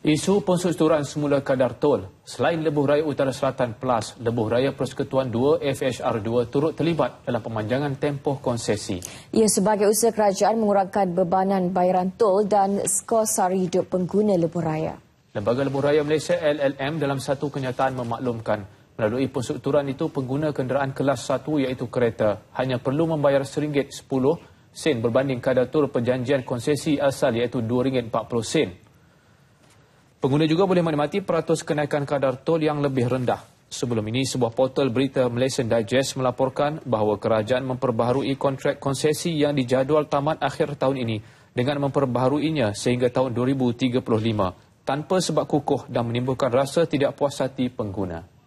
Isu pensusturan semula kadar tol. Selain Lebuh Raya Utara Selatan Plus, Lebuh Raya Persekutuan 2 FHR2 turut terlibat dalam pemanjangan tempoh konsesi. Ia sebagai usaha kerajaan mengurangkan bebanan bayaran tol dan skor sari hidup pengguna Lebuh Raya. Lembaga Lebuh Raya Malaysia LLM dalam satu kenyataan memaklumkan melalui pensusturan itu pengguna kenderaan kelas 1 iaitu kereta hanya perlu membayar RM1.10 sen berbanding kadar tol perjanjian konsesi asal iaitu RM2.40 sen. Pengguna juga boleh menikmati peratus kenaikan kadar tol yang lebih rendah. Sebelum ini, sebuah portal berita Malaysian Digest melaporkan bahawa kerajaan memperbaharui kontrak konsesi yang dijadual tamat akhir tahun ini dengan memperbaharuinya sehingga tahun 2035 tanpa sebab kukuh dan menimbulkan rasa tidak puas hati pengguna.